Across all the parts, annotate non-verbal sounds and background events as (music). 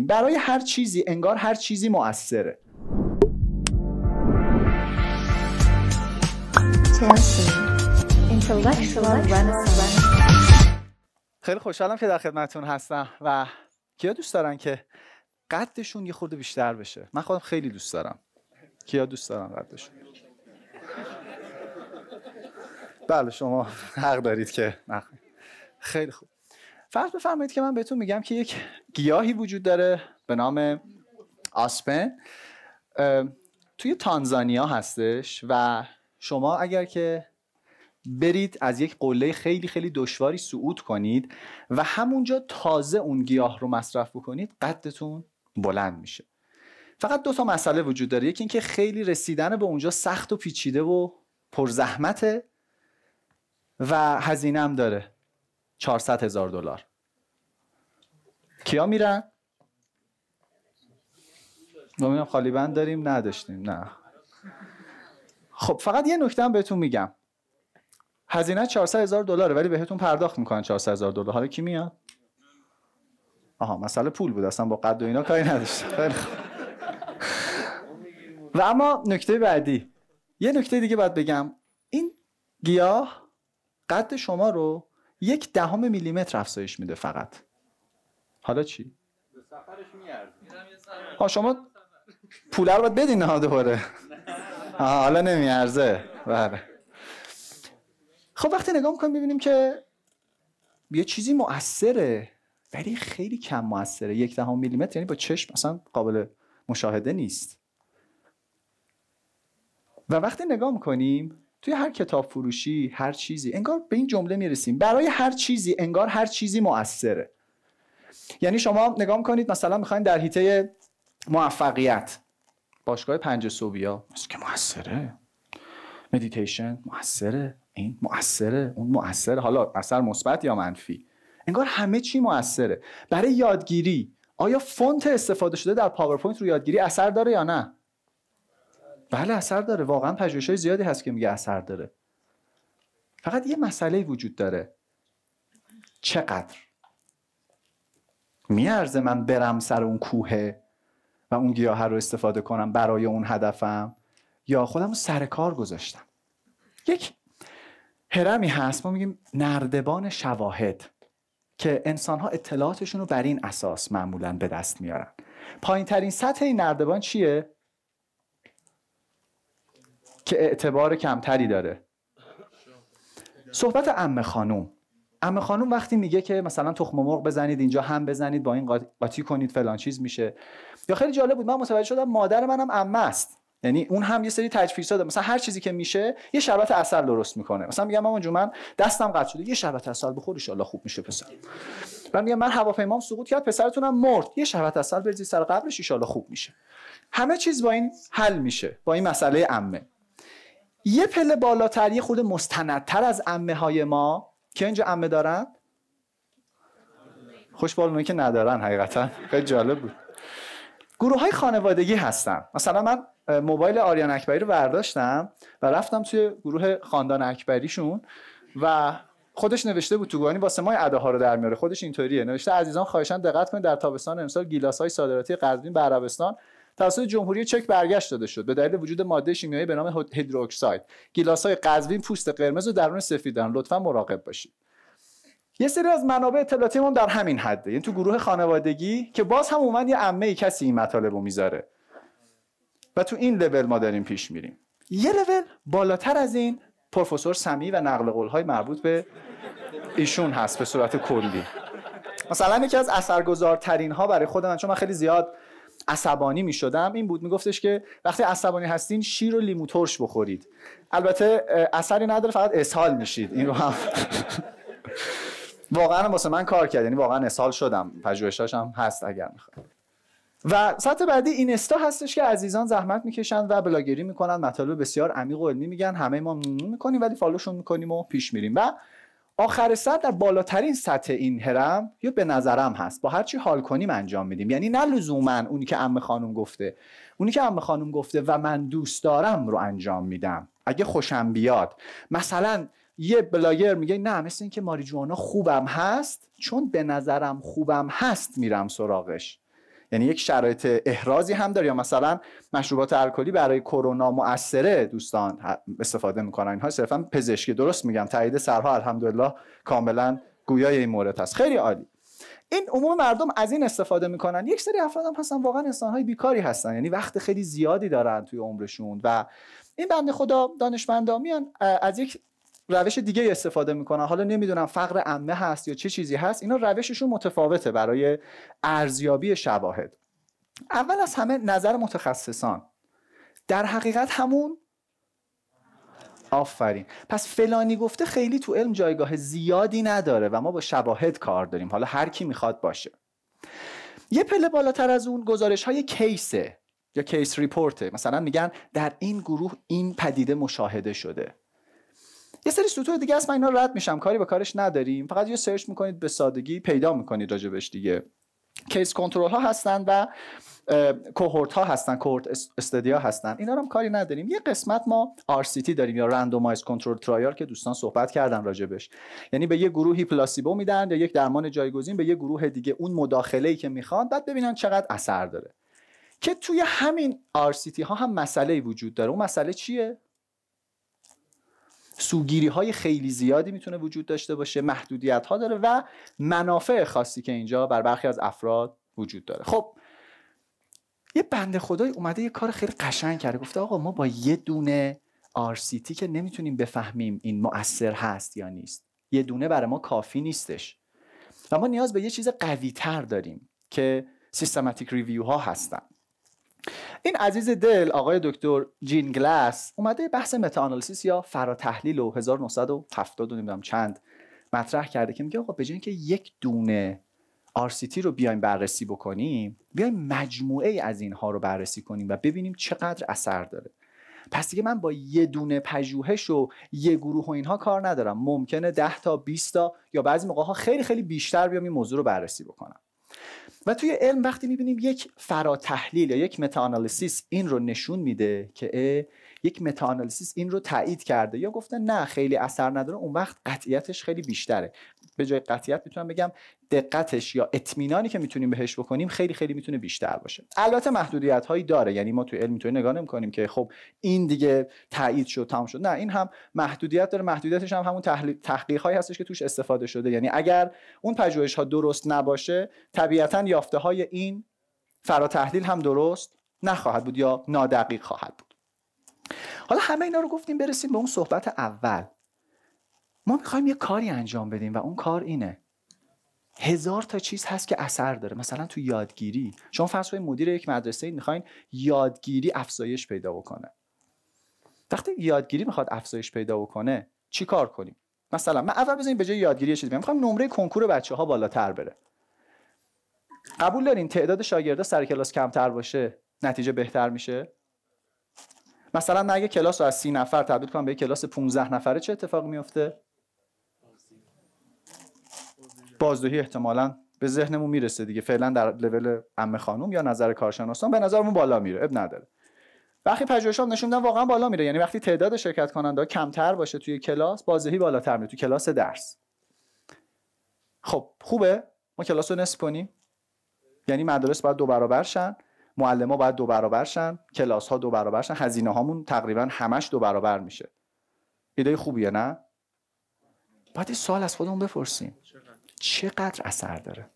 برای هر چیزی انگار هر چیزی موثره خیلی خوشحالم که در خدمتتون هستم و کیا دوست دارن که قدشون یه خورده بیشتر بشه من خودم خیلی دوست دارم کیا دوست دارن قدشون بله شما حق دارید که خیلی خوب فرض بفرمایید که من بهتون میگم که یک گیاهی وجود داره به نام آسپن توی تانزانیا هستش و شما اگر که برید از یک قله خیلی خیلی دشواری صعود کنید و همونجا تازه اون گیاه رو مصرف بکنید قدتون بلند میشه فقط دو تا مسئله وجود داره یکی اینکه خیلی رسیدن به اونجا سخت و پیچیده و پرزحمته و هزینه هم داره 400 هزار دلار کیا میرن؟ ببینم خالی بند داریم نداشتیم نه خب فقط یه نکته هم بهتون میگم هزینه 400 هزار دلاره ولی بهتون پرداخت میکنن 400 هزار دلار حالا کی میاد آها مسئله پول بود اصلا با قد و اینا کاری نداشتم و اما نکته بعدی یه نکته دیگه باید بگم این گیاه قد شما رو یک دهم میلیمتر افزایش میده فقط حالا چی؟ به سفرش شما پوله رو باید بدین ها دوباره حالا نمیارزه بله خب وقتی نگاه میکنیم ببینیم که یه چیزی مؤثره ولی خیلی کم موثره یک دهم میلیمتر یعنی با چشم اصلا قابل مشاهده نیست و وقتی نگاه میکنیم توی هر کتاب فروشی هر چیزی انگار به این جمله میرسیم برای هر چیزی انگار هر چیزی مؤثره یعنی شما نگاه کنید مثلا میخواین در حیطه موفقیت باشگاه پنج صبحیا که موثره مدیتیشن موثره این موثره اون مؤثره حالا اثر مثبت یا منفی انگار همه چی موثره برای یادگیری آیا فونت استفاده شده در پاورپوینت رو یادگیری اثر داره یا نه بله اثر داره واقعا های زیادی هست که میگه اثر داره فقط یه مسئله وجود داره چقدر میارزه من برم سر اون کوه و اون گیاه رو استفاده کنم برای اون هدفم یا خودم رو سر کار گذاشتم یک هرمی هست ما میگیم نردبان شواهد که انسان ها اطلاعاتشون رو بر این اساس معمولا به دست میارن پایین ترین سطح این نردبان چیه؟ که اعتبار کمتری داره صحبت ام خانوم اما خانم وقتی میگه که مثلا تخم مرغ بزنید اینجا هم بزنید با این قاطی کنید فلان چیز میشه یا خیلی جالب بود من متوجه شدم مادر منم عمه است یعنی اون هم یه سری تجفیز داره مثلا هر چیزی که میشه یه شربت اصل درست میکنه مثلا میگم مامان من دستم قطع شده یه شربت اصل بخور ان خوب میشه پسر من میگم من هواپیمام سقوط کرد پسرتونم مرد یه شربت اصل بریزی سر قبرش ان خوب میشه همه چیز با این حل میشه با این مسئله عمه یه پله بالاتر یه خود مستندتر از عمه های ما که اینجا عمه دارن خوشبال که ندارن حقیقتا خیلی جالب بود گروه های خانوادگی هستن مثلا من موبایل آریان اکبری رو برداشتم و رفتم توی گروه خاندان اکبریشون و خودش نوشته بود تو گوانی واسه ما اداها رو در میاره خودش اینطوریه نوشته عزیزان خواهشان دقت کنید در تابستان امسال گیلاس های صادراتی قزوین به عربستان توسط جمهوری چک برگشت داده شد به دلیل وجود ماده شیمیایی به نام گیلاس های قزوین پوست قرمز و درون سفید دارن لطفا مراقب باشید یه سری از منابع اطلاعاتی در همین حده یعنی تو گروه خانوادگی که باز هم اومد یه عمه کسی این مطالب رو میذاره و تو این لول ما داریم پیش میریم یه لول بالاتر از این پروفسور سمی و نقل های مربوط به ایشون هست به صورت کلی مثلا یکی از اثرگذارترین ها برای خود من چون من خیلی زیاد عصبانی شدم این بود میگفتش که وقتی عصبانی هستین شیر و لیمو ترش بخورید البته اثری نداره فقط اسهال میشید این رو هم (laughs) واقعا واسه من کار کرد یعنی واقعا اسهال شدم پژوهشاش هم هست اگر میخواد و سطح بعدی اینستا هستش که عزیزان زحمت میکشن و بلاگری میکنن مطالب بسیار عمیق و علمی میگن همه ما میکنیم ولی فالوشون میکنیم و پیش میریم و آخر سر در بالاترین سطح این هرم یا به نظرم هست با هرچی حال کنیم انجام میدیم یعنی نه لزوما اونی که ام خانم گفته اونی که ام خانم گفته و من دوست دارم رو انجام میدم اگه خوشم بیاد مثلا یه بلاگر میگه نه مثل اینکه جوانا خوبم هست چون به نظرم خوبم هست میرم سراغش یعنی یک شرایط احرازی هم داره یا مثلا مشروبات الکلی برای کرونا مؤثره دوستان استفاده میکنن اینها صرفا پزشکی درست میگم تایید سرها الحمدلله کاملا گویای این مورد هست خیلی عالی این عموم مردم از این استفاده میکنن یک سری افراد هم هستن واقعا های بیکاری هستن یعنی وقت خیلی زیادی دارن توی عمرشون و این بنده خدا دانشمندا میان از یک روش دیگه استفاده میکنن حالا نمیدونم فقر عمه هست یا چه چیزی هست اینا روششون متفاوته برای ارزیابی شواهد اول از همه نظر متخصصان در حقیقت همون آفرین پس فلانی گفته خیلی تو علم جایگاه زیادی نداره و ما با شواهد کار داریم حالا هر کی میخواد باشه یه پله بالاتر از اون گزارش های کیسه یا کیس ریپورته مثلا میگن در این گروه این پدیده مشاهده شده یه سری دیگه هست من اینا رد میشم کاری به کارش نداریم فقط یه سرچ میکنید به سادگی پیدا میکنید راجبش دیگه کیس کنترل ها هستن و کوهورت ها هستن کوهورت استدیا هستن اینا رو هم کاری نداریم یه قسمت ما RCT داریم یا رندومایز کنترل ترایال که دوستان صحبت کردن راجبش یعنی به یه گروهی پلاسیبو میدن یا یک درمان جایگزین به یه گروه دیگه اون مداخله ای که میخوان بعد ببینن چقدر اثر داره که توی همین تی ها هم مسئله وجود داره اون مسئله چیه سوگیری های خیلی زیادی میتونه وجود داشته باشه محدودیت ها داره و منافع خاصی که اینجا بر برخی از افراد وجود داره خب یه بنده خدای اومده یه کار خیلی قشنگ کرده گفته آقا ما با یه دونه RCT که نمیتونیم بفهمیم این مؤثر هست یا نیست یه دونه برای ما کافی نیستش و ما نیاز به یه چیز قوی تر داریم که سیستماتیک ریویو ها هستن این عزیز دل آقای دکتر جین گلاس اومده بحث متاانالیسیس یا فراتحلیل و 1970 نمیدونم چند مطرح کرده که میگه آقا به که یک دونه RCT رو بیایم بررسی بکنیم بیایم مجموعه از اینها رو بررسی کنیم و ببینیم چقدر اثر داره پس دیگه من با یه دونه پژوهش و یه گروه و اینها کار ندارم ممکنه 10 تا 20 تا یا بعضی موقع ها خیلی خیلی بیشتر بیام این موضوع رو بررسی بکنم و توی علم وقتی میبینیم یک فراتحلیل یا یک متاانالیسیس این رو نشون میده که یک متاانالیسیس این رو تایید کرده یا گفته نه خیلی اثر نداره اون وقت قطعیتش خیلی بیشتره به جای قطعیت میتونم بگم دقتش یا اطمینانی که میتونیم بهش بکنیم خیلی خیلی میتونه بیشتر باشه البته محدودیت هایی داره یعنی ما تو علم توی نگاه کنیم که خب این دیگه تایید شد تمام شد نه این هم محدودیت داره محدودیتش هم همون تحقیق هایی هستش که توش استفاده شده یعنی اگر اون پژوهش ها درست نباشه طبیعتا یافته های این فراتحلیل هم درست نخواهد بود یا نادقیق خواهد بود حالا همه اینا رو گفتیم برسیم به اون صحبت اول ما میخوایم یه کاری انجام بدیم و اون کار اینه هزار تا چیز هست که اثر داره مثلا تو یادگیری شما فرض کنید مدیر یک مدرسه میخواین یادگیری افزایش پیدا بکنه وقتی یادگیری میخواد افزایش پیدا بکنه چی کار کنیم مثلا من اول بزنیم به جای یادگیری یه چیزی میخوام نمره کنکور بچه ها بالاتر بره قبول دارین تعداد شاگردا سر کلاس کمتر باشه نتیجه بهتر میشه مثلا اگه کلاس رو از سی نفر تبدیل کنم به کلاس 15 نفره چه اتفاقی میفته بازدهی احتمالا به ذهنمون میرسه دیگه فعلا در لول عمه خانم یا نظر کارشناسان به نظرمون بالا میره اب نداره وقتی پژوهشام نشون نشوندن واقعا بالا میره یعنی وقتی تعداد شرکت کننده کمتر باشه توی کلاس بازدهی بالاتر میره توی کلاس درس خب خوبه ما کلاس رو نصف کنیم یعنی مدارس باید دو برابر معلم باید دو برابر شن کلاس ها دو برابر شن هزینه هامون تقریبا همش دو برابر میشه ایده خوبیه نه باید سال از خودمون بپرسیم چقدر اثر داره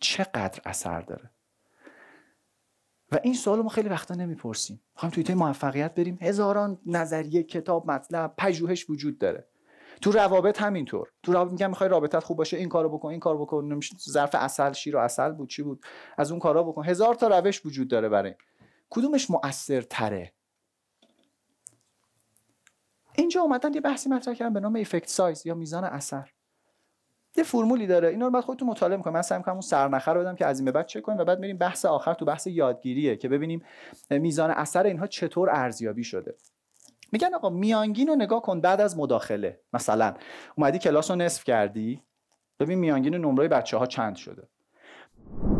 چقدر اثر داره و این سوال ما خیلی وقتا نمیپرسیم میخوایم توی موفقیت بریم هزاران نظریه کتاب مطلب پژوهش وجود داره تو روابط همینطور تو روابط میگم میخوای رابطت خوب باشه این کارو بکن این کارو بکن نمیشه ظرف اصل شیر و اصل بود چی بود از اون کارا بکن هزار تا روش وجود داره برای کدومش مؤثرتره اینجا اومدن یه بحثی مطرح کردن به نام افکت سایز یا میزان اثر یه فرمولی داره اینا رو بعد خودتون مطالعه می‌کنید من سعی می‌کنم اون سرنخه رو بدم که از این به بعد چک و بعد میریم بحث آخر تو بحث یادگیریه که ببینیم میزان اثر اینها چطور ارزیابی شده میگن آقا میانگین رو نگاه کن بعد از مداخله مثلا اومدی کلاس رو نصف کردی ببین میانگین نمره بچه ها چند شده